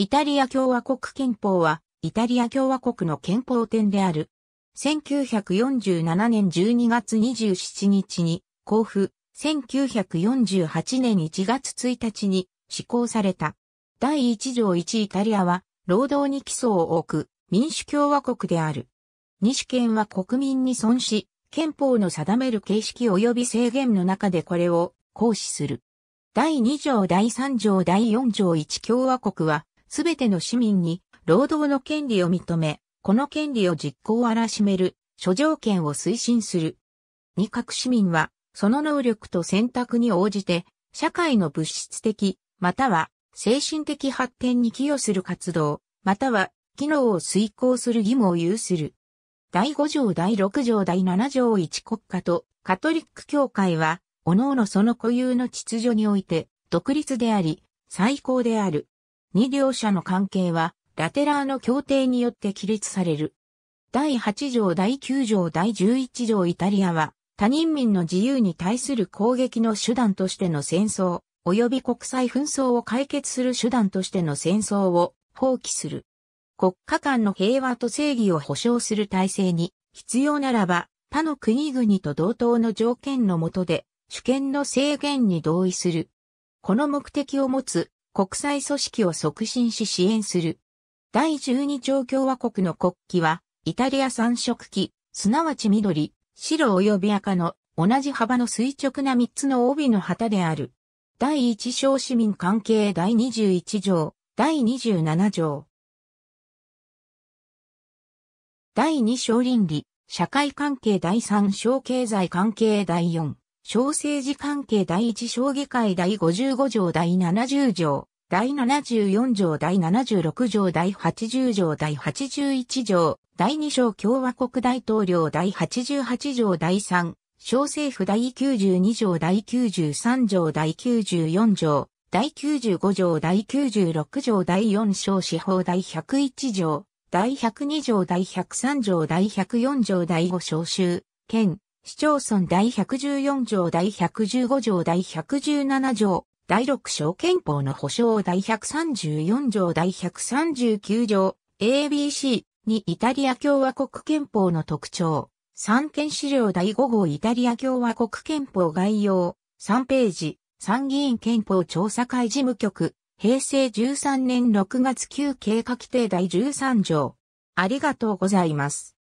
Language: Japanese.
イタリア共和国憲法は、イタリア共和国の憲法典である。1947年12月27日に、交付。1948年1月1日に施行された。第1条1イタリアは、労働に基礎を置く民主共和国である。西権は国民に損し、憲法の定める形式及び制限の中でこれを行使する。第2条第3条第4条1共和国は、すべての市民に労働の権利を認め、この権利を実行を荒しめる、諸条件を推進する。二各市民は、その能力と選択に応じて、社会の物質的、または精神的発展に寄与する活動、または機能を遂行する義務を有する。第5条第6条第7条1国家とカトリック教会は、各々その固有の秩序において、独立であり、最高である。二両者の関係は、ラテラーの協定によって規律される。第8条第9条第11条イタリアは、他人民の自由に対する攻撃の手段としての戦争、及び国際紛争を解決する手段としての戦争を放棄する。国家間の平和と正義を保障する体制に必要ならば他の国々と同等の条件の下で主権の制限に同意する。この目的を持つ国際組織を促進し支援する。第12条共和国の国旗は、イタリア三色旗、すなわち緑、白及び赤の同じ幅の垂直な3つの帯の旗である。第1章市民関係第21条、第27条。第2章倫理、社会関係第3章経済関係第4小政治関係第1小議会第55条第70条、第74条第76条第80条第81条、第2章共和国大統領第88条第3、小政府第92条第93条第94条、第95条第96条第4章司法第101条、第102条第103条第104条第5招集、県、市町村第114条第115条第117条、第6章憲法の保障第134条第139条、ABC にイタリア共和国憲法の特徴、三権資料第5号イタリア共和国憲法概要、3ページ、参議院憲法調査会事務局、平成13年6月9計画規定第13条。ありがとうございます。